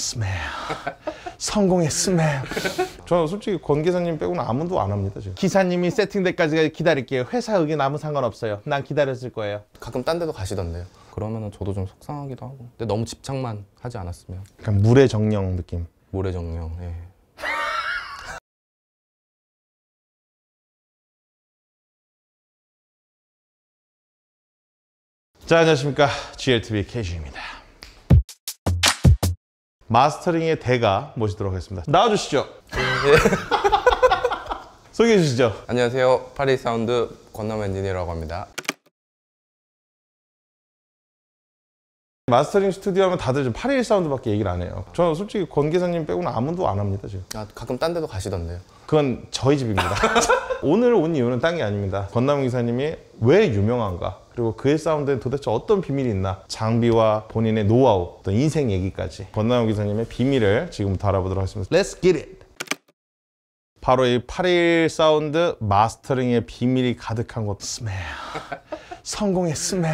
스멜 성공했음에 저는 솔직히 권 기사님 빼고는 아무도 안 합니다 지금 기사님이 세팅될까지 기다릴게요 회사 의견 아무 상관없어요 난 기다렸을 거예요 가끔 딴 데도 가시던데요 그러면 저도 좀 속상하기도 하고 근데 너무 집착만 하지 않았으면 약간 물의 정령 느낌 물의 정령 예. 자 안녕하십니까 GLTV 케이지입니다 마스터링의 대가 모시도록 하겠습니다. 나와주시죠. 예. 소개해 주시죠. 안녕하세요. 파리 사운드 권남 엔지니어라고 합니다. 마스터링 스튜디오 하면 다들 지금 8일 사운드밖에 얘기를 안 해요 저는 솔직히 권 기사님 빼고는 아무도 안 합니다 지금 아 가끔 딴 데도 가시던데요 그건 저희 집입니다 오늘 온 이유는 딴게 아닙니다 권남웅 기사님이 왜 유명한가 그리고 그의 사운드에 도대체 어떤 비밀이 있나 장비와 본인의 노하우 어떤 인생 얘기까지 권남웅 기사님의 비밀을 지금부터 알아보도록 하겠습니다 Let's get it! 바로 이 8일 사운드 마스터링의 비밀이 가득한 곳 스멜 성공의 스멜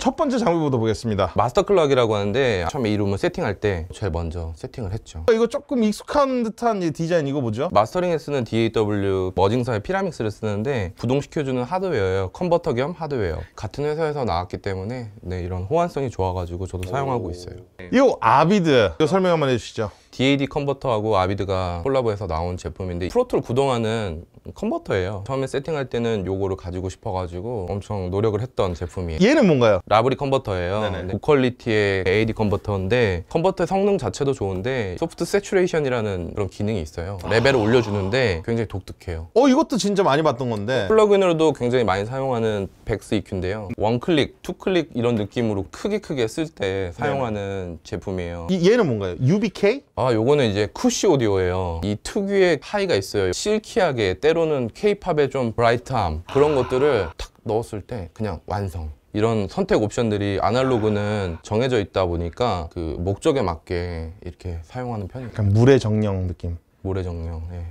첫 번째 장비부터 보겠습니다 마스터 클럭이라고 하는데 처음에 이름을 세팅할 때 제일 먼저 세팅을 했죠 어, 이거 조금 익숙한 듯한 디자인 이거 뭐죠? 마스터링에 쓰는 DAW 머징사의 피라믹스를 쓰는데 부동시켜주는 하드웨어예요 컨버터 겸 하드웨어 같은 회사에서 나왔기 때문에 네, 이런 호환성이 좋아가지고 저도 사용하고 있어요 이 아비드 이거 설명 한번 해주시죠 DAD 컨버터하고 아비드가 콜라보해서 나온 제품인데 프로툴 구동하는 컨버터예요 처음에 세팅할 때는 요거를 가지고 싶어가지고 엄청 노력을 했던 제품이에요 얘는 뭔가요? 라브리 컨버터예요 고퀄리티의 AD 컨버터인데 컨버터의 성능 자체도 좋은데 소프트 세츄레이션이라는 그런 기능이 있어요 레벨을 아... 올려주는데 굉장히 독특해요 어 이것도 진짜 많이 봤던 건데 플러그인으로도 굉장히 많이 사용하는 백스 EQ인데요 원클릭, 투클릭 이런 느낌으로 크게 크게 쓸 때 사용하는 제품이에요 이, 얘는 뭔가요? UBK? 아 요거는 이제 쿠시 오디오예요 이 특유의 하이가 있어요 실키하게 때로는 케이팝의 좀 브라이트함 그런 아. 것들을 탁 넣었을 때 그냥 완성 이런 선택 옵션들이 아날로그는 정해져 있다 보니까 그 목적에 맞게 이렇게 사용하는 편이에요 약간 물의 정령 느낌 물의 정령 네.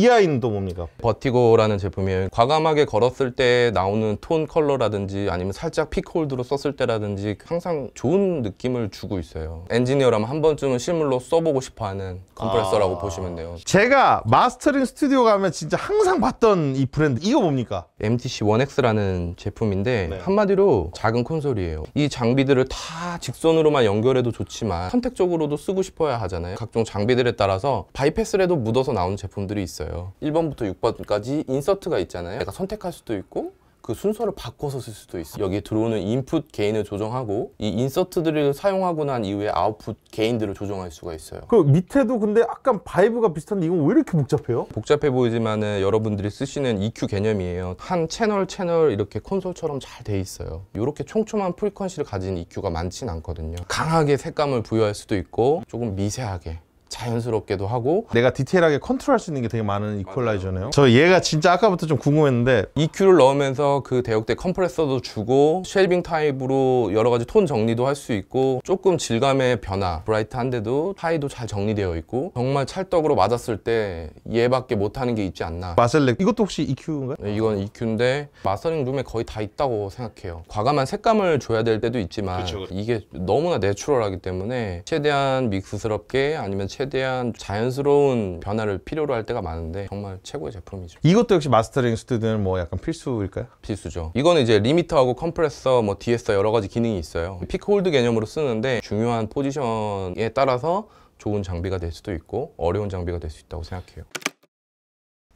이 아이는 또 뭡니까? 버티고라는 제품이에요 과감하게 걸었을 때 나오는 톤 컬러라든지 아니면 살짝 피크홀드로 썼을 때라든지 항상 좋은 느낌을 주고 있어요 엔지니어라면 한 번쯤은 실물로 써보고 싶어하는 컴프레서라고 아... 보시면 돼요 제가 마스터링 스튜디오 가면 진짜 항상 봤던 이 브랜드 이거 뭡니까? MTC 1X라는 제품인데 네. 한마디로 작은 콘솔이에요 이 장비들을 다 직선으로만 연결해도 좋지만 선택적으로도 쓰고 싶어야 하잖아요 각종 장비들에 따라서 바이패스라도 묻어서 나오는 제품들이 있어요 있어요 1번부터 6번까지 인서트가 있잖아요 내가 선택할 수도 있고 그 순서를 바꿔서 쓸 수도 있어요 여기에 들어오는 인풋 개인을 조정하고 이 인서트들을 사용하고 난 이후에 아웃풋 개인들을 조정할 수가 있어요 그 밑에도 근데 약간 바이브가 비슷한데 이건 왜 이렇게 복잡해요? 복잡해 보이지만 은 여러분들이 쓰시는 EQ 개념이에요 한 채널 채널 이렇게 콘솔처럼 잘 돼 있어요 이렇게 촘촘한 프리퀀시를 가진 EQ가 많진 않거든요 강하게 색감을 부여할 수도 있고 조금 미세하게 자연스럽게도 하고 내가 디테일하게 컨트롤할 수 있는 게 되게 많은 이퀄라이저네요 저 얘가 진짜 아까부터 좀 궁금했는데 EQ를 넣으면서 그 대역대 컴프레서도 주고 쉐이빙 타입으로 여러 가지 톤 정리도 할 수 있고 조금 질감의 변화 브라이트한데도 하이도 잘 정리되어 있고 정말 찰떡으로 맞았을 때 얘밖에 못하는 게 있지 않나 마셀렉 이것도 혹시 EQ인가요? 네, 이건 EQ인데 마스터링 룸에 거의 다 있다고 생각해요 과감한 색감을 줘야 될 때도 있지만 그쵸, 그쵸. 이게 너무나 내추럴하기 때문에 최대한 믹스스럽게 아니면 최대한 자연스러운 변화를 필요로 할 때가 많은데 정말 최고의 제품이죠 이것도 역시 마스터링 스튜디오는뭐 약간 필수일까요? 필수죠 이거는 이제 리미터하고 컴프레서, 뭐 DSR 여러 가지 기능이 있어요 피크 홀드 개념으로 쓰는데 중요한 포지션에 따라서 좋은 장비가 될 수도 있고 어려운 장비가 될 수 있다고 생각해요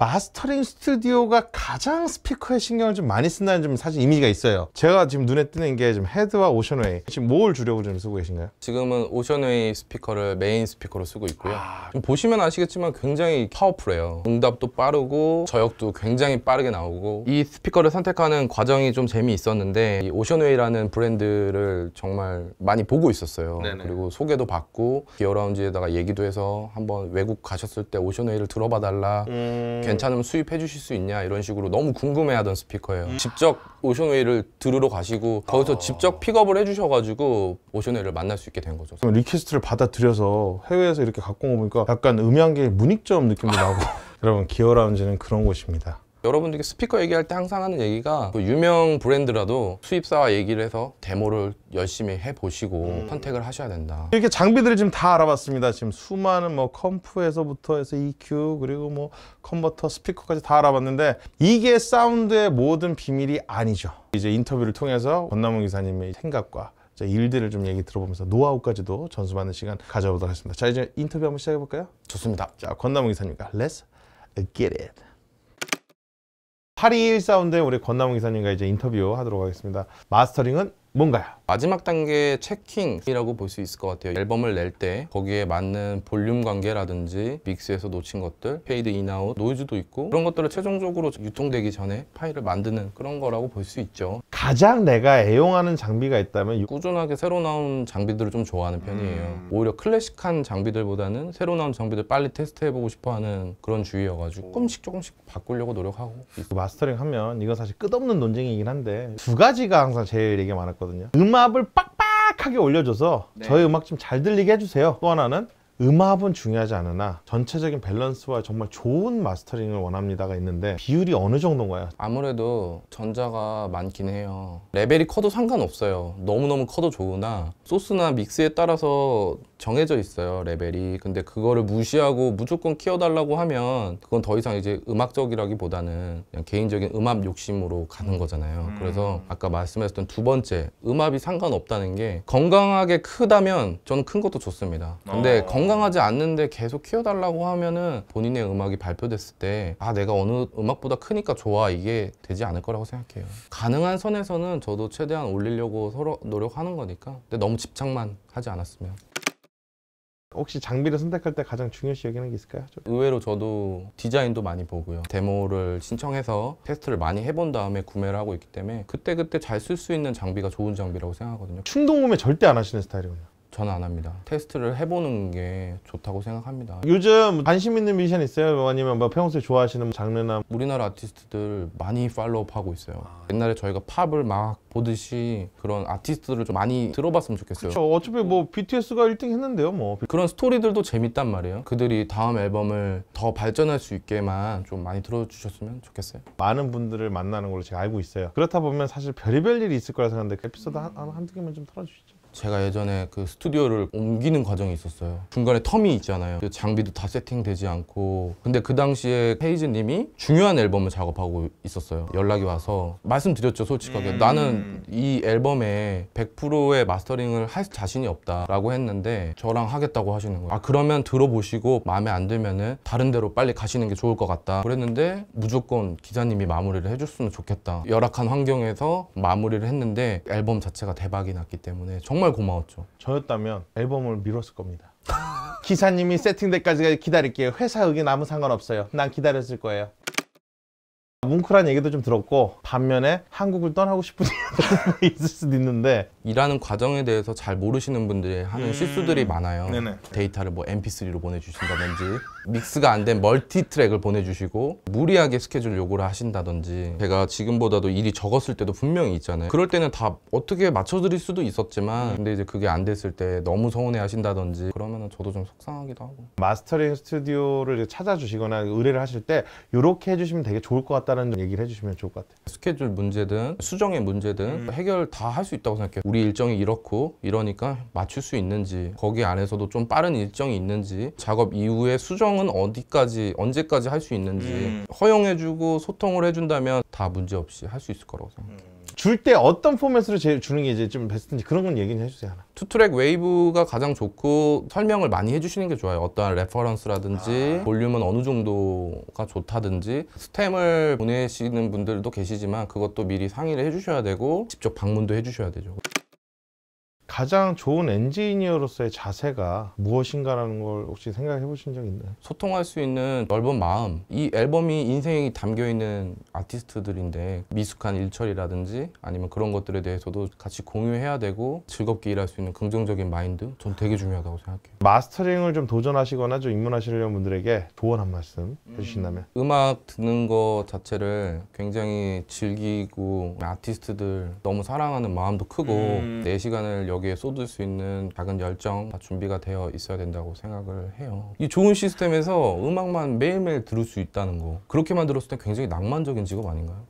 마스터링 스튜디오가 가장 스피커에 신경을 좀 많이 쓴다는 좀 사실 이미지가 있어요 제가 지금 눈에 띄는 게지 헤드와 오션웨이 지금 뭘 주려고 좀 쓰고 계신가요? 지금은 오션웨이 스피커를 메인 스피커로 쓰고 있고요 아... 보시면 아시겠지만 굉장히 파워풀해요 응답도 빠르고 저역도 굉장히 빠르게 나오고 이 스피커를 선택하는 과정이 좀 재미있었는데 이 오션웨이라는 브랜드를 정말 많이 보고 있었어요 네네. 그리고 소개도 받고 기어라운지에다가 얘기도 해서 한번 외국 가셨을 때 오션웨이를 들어봐 달라 음... 괜찮으면 수입해 주실 수 있냐 이런 식으로 너무 궁금해하던 스피커예요 음. 직접 오션웨이를 들으러 가시고 거기서 아. 직접 픽업을 해주셔가지고 오션웨이를 만날 수 있게 된 거죠 리퀘스트를 받아들여서 해외에서 이렇게 갖고 오니까 약간 음향계 문익점 느낌도 나고 여러분 기어라운지는 그런 곳입니다 여러분들께 스피커 얘기할 때 항상 하는 얘기가 그 유명 브랜드라도 수입사와 얘기를 해서 데모를 열심히 해보시고 음. 선택을 하셔야 된다 이렇게 장비들을 지금 다 알아봤습니다 지금 수많은 뭐 컴프에서부터 해서 EQ 그리고 뭐 컨버터 스피커까지 다 알아봤는데 이게 사운드의 모든 비밀이 아니죠 이제 인터뷰를 통해서 권남훈 기사님의 생각과 일들을 좀 얘기 들어보면서 노하우까지도 전수받는 시간 가져보도록 하겠습니다. 자 이제 인터뷰 한번 시작해볼까요? 좋습니다. 자 권남웅 기사님과 Let's get it. 8214운데 우리 권남훈 기사님과 이제 인터뷰 하도록 하겠습니다. 마스터링은 뭔가요? 마지막 단계 체킹이라고 볼 수 있을 것 같아요 앨범을 낼 때 거기에 맞는 볼륨 관계라든지 믹스에서 놓친 것들 페이드 인아웃, 노이즈도 있고 그런 것들을 최종적으로 유통되기 전에 파일을 만드는 그런 거라고 볼 수 있죠 가장 내가 애용하는 장비가 있다면 꾸준하게 새로 나온 장비들을 좀 좋아하는 편이에요 음... 오히려 클래식한 장비들보다는 새로 나온 장비들 빨리 테스트해보고 싶어하는 그런 주의여가지고 조금씩 조금씩 바꾸려고 노력하고 있어요. 그 마스터링 하면 이건 사실 끝없는 논쟁이긴 한데 두 가지가 항상 제일 얘기 많았거든요 음악 음압을 빡빡하게 올려줘서 네. 저희 음악 좀 잘 들리게 해주세요 또 하나는 음압은 중요하지 않으나 전체적인 밸런스와 정말 좋은 마스터링을 원합니다가 있는데 비율이 어느 정도인가요? 아무래도 전자가 많긴 해요 레벨이 커도 상관없어요 너무너무 커도 좋으나 소스나 믹스에 따라서 정해져 있어요 레벨이 근데 그거를 무시하고 무조건 키워달라고 하면 그건 더 이상 이제 음악적이라기보다는 그냥 개인적인 음악 욕심으로 가는 거잖아요 음. 그래서 아까 말씀하셨던 두 번째 음압이 상관없다는 게 건강하게 크다면 저는 큰 것도 좋습니다 근데 어. 건강하지 않는데 계속 키워달라고 하면은 본인의 음악이 발표됐을 때 아 내가 어느 음악보다 크니까 좋아 이게 되지 않을 거라고 생각해요 가능한 선에서는 저도 최대한 올리려고 서로 노력하는 거니까 근데 너무 집착만 하지 않았으면 혹시 장비를 선택할 때 가장 중요시 여기는 게 있을까요? 의외로 저도 디자인도 많이 보고요 데모를 신청해서 테스트를 많이 해본 다음에 구매를 하고 있기 때문에 그때그때 잘 쓸 수 있는 장비가 좋은 장비라고 생각하거든요 충동 구매 절대 안 하시는 스타일이군요 저는 안 합니다 테스트를 해보는 게 좋다고 생각합니다 요즘 관심 있는 미션 있어요? 뭐 아니면 뭐 평소에 좋아하시는 장르나 우리나라 아티스트들 많이 팔로우하고 있어요 옛날에 저희가 팝을 막 보듯이 그런 아티스트를 좀 많이 들어봤으면 좋겠어요. 그쵸, 어차피 뭐 BTS가 1등 했는데요, 뭐. 그런 스토리들도 재밌단 말이에요. 그들이 다음 앨범을 더 발전할 수 있게만 좀 많이 들어주셨으면 좋겠어요. 많은 분들을 만나는 걸로 제가 알고 있어요. 그렇다 보면 사실 별의별 일이 있을 거라 생각하는데 에피소드 한, 한, 두 개만 좀 털어주시죠. 제가 예전에 그 스튜디오를 옮기는 과정이 있었어요 중간에 텀이 있잖아요 그 장비도 다 세팅되지 않고 근데 그 당시에 페이지님이 중요한 앨범을 작업하고 있었어요 연락이 와서 말씀드렸죠 솔직하게 음... 나는 이 앨범에 100%의 마스터링을 할 자신이 없다라고 했는데 저랑 하겠다고 하시는 거예요. 아 그러면 들어보시고 마음에 안 들면은 다른 데로 빨리 가시는 게 좋을 것 같다. 그랬는데 무조건 기자님이 마무리를 해줬으면 좋겠다. 열악한 환경에서 마무리를 했는데 앨범 자체가 대박이 났기 때문에 정말 고마웠죠. 저였다면 앨범을 미뤘을 겁니다. 기사님이 세팅될까지 기다릴게요. 회사 의견 아무 상관없어요. 난 기다렸을 거예요. 뭉클한 얘기도 좀 들었고 반면에 한국을 떠나고 싶은 이유도 있을 수도 있는데 일하는 과정에 대해서 잘 모르시는 분들이 하는 음. 실수들이 많아요. 네네. 데이터를 뭐 MP3로 보내주신다든지 믹스가 안 된 멀티 트랙을 보내주시고 무리하게 스케줄 요구를 하신다든지 제가 지금보다도 일이 적었을 때도 분명히 있잖아요. 그럴 때는 다 어떻게 맞춰드릴 수도 있었지만 음. 근데 이제 그게 안 됐을 때 너무 서운해 하신다든지 그러면 저도 좀 속상하기도 하고 마스터링 스튜디오를 찾아주시거나 의뢰를 하실 때 이렇게 해주시면 되게 좋을 것 같다는 얘기를 해주시면 좋을 것 같아요. 스케줄 문제든 수정의 문제든 음. 해결 다 할 수 있다고 생각해요. 우리 우리 일정이 이렇고 이러니까 맞출 수 있는지 거기 안에서도 좀 빠른 일정이 있는지 작업 이후에 수정은 어디까지 언제까지 할 수 있는지 음. 허용해주고 소통을 해준다면 다 문제없이 할 수 있을 거라고 생각해요 음. 줄때 어떤 포맷으로 제 주는 게 이제 좀 베스트인지 그런 건 얘기는 해주세요 하나. 투트랙 웨이브가 가장 좋고 설명을 많이 해주시는 게 좋아요 어떠한 레퍼런스라든지 아. 볼륨은 어느 정도가 좋다든지 스템을 보내시는 분들도 계시지만 그것도 미리 상의를 해주셔야 되고 직접 방문도 해주셔야 되죠 가장 좋은 엔지니어로서의 자세가 무엇인가라는 걸 혹시 생각해 보신 적 있나요? 소통할 수 있는 넓은 마음 이 앨범이 인생이 담겨있는 아티스트들인데 미숙한 일처리라든지 아니면 그런 것들에 대해서도 같이 공유해야 되고 즐겁게 일할 수 있는 긍정적인 마인드 전 되게 중요하다고 생각해요 마스터링을 좀 도전하시거나 좀 입문하시려는 분들에게 조언 한 말씀 음. 해주신다면 음. 악 듣는 것 자체를 굉장히 즐기고 아티스트들 너무 사랑하는 마음도 크고 음. 내 시간을 여기에 쏟을 수 있는 작은 열정 다 준비가 되어 있어야 된다고 생각을 해요. 이 좋은 시스템에서 음악만 매일매일 들을 수 있다는 거 그렇게만 들었을 때 굉장히 낭만적인 직업 아닌가요?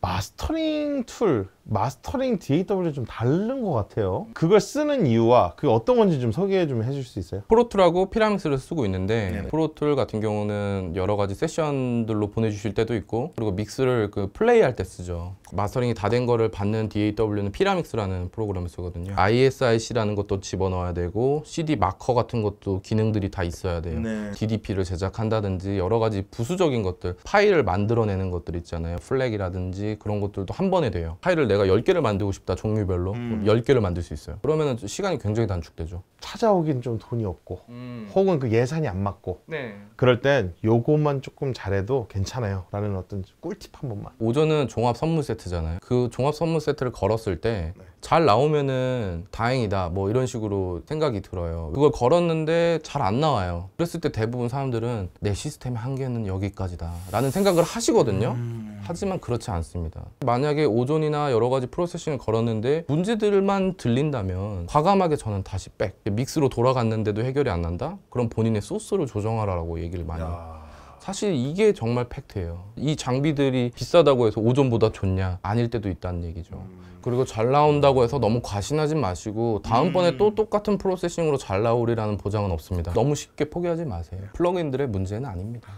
마스터링 툴, 마스터링 DAW 좀 다른 것 같아요 그걸 쓰는 이유와 그 어떤 건지 좀 소개 좀 해줄 수 있어요? 프로툴하고 피라믹스를 쓰고 있는데 네 프로툴 같은 경우는 여러 가지 세션들로 보내주실 때도 있고 그리고 믹스를 그 플레이할 때 쓰죠 마스터링이 다 된 거를 받는 DAW는 피라믹스라는 프로그램을 쓰거든요 ISIC라는 것도 집어넣어야 되고 CD 마커 같은 것도 기능들이 다 있어야 돼요 네. DDP를 제작한다든지 여러 가지 부수적인 것들 파일을 만들어내는 것들 있잖아요 플렉이라든지 그런 것들도 한 번에 돼요. 파일을 내가 10개를 만들고 싶다 종류별로 음. 10개를 만들 수 있어요. 그러면 시간이 굉장히 단축되죠. 찾아오긴 좀 돈이 없고 음. 혹은 그 예산이 안 맞고 네. 그럴 땐 요것만 조금 잘해도 괜찮아요 라는 어떤 꿀팁 한 번만 오전은 종합 선물 세트잖아요. 그 종합 선물 세트를 걸었을 때잘 네. 나오면은 다행이다 뭐 이런 식으로 생각이 들어요. 그걸 걸었는데 잘 안 나와요. 그랬을 때 대부분 사람들은 내 시스템의 한계는 여기까지다 라는 생각을 하시거든요. 음. 하지만 그렇지 않습니다. 있습니다 만약에 오존이나 여러 가지 프로세싱을 걸었는데 문제들만 들린다면 과감하게 저는 다시 백 믹스로 돌아갔는데도 해결이 안 난다? 그럼 본인의 소스를 조정하라고 얘기를 많이 야. 사실 이게 정말 팩트예요 이 장비들이 비싸다고 해서 오존보다 좋냐 아닐 때도 있다는 얘기죠 음. 그리고 잘 나온다고 해서 너무 과신하지 마시고 다음번에 음. 또 똑같은 프로세싱으로 잘 나오리라는 보장은 없습니다 너무 쉽게 포기하지 마세요 플러그인들의 문제는 아닙니다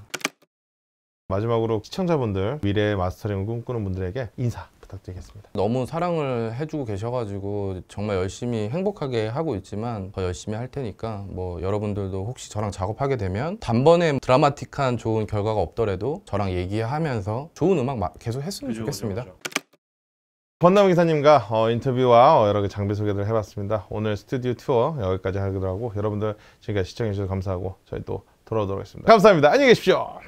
마지막으로 시청자분들 미래 마스터링 을 꿈꾸는 분들에게 인사 부탁드리겠습니다. 너무 사랑을 해주고 계셔가지고 정말 열심히 행복하게 하고 있지만 더 열심히 할 테니까 뭐 여러분들도 혹시 저랑 작업하게 되면 단번에 드라마틱한 좋은 결과가 없더라도 저랑 얘기하면서 좋은 음악 계속 했으면 좋겠습니다. 그죠, 그죠, 권남 기사님과 어, 인터뷰와 어, 여러 개 장비 소개를 해봤습니다. 오늘 스튜디오 투어 여기까지 하기로 하고 여러분들 지금까지 시청해주셔서 감사하고 저희 또 돌아오도록 하겠습니다. 감사합니다. 안녕히 계십시오.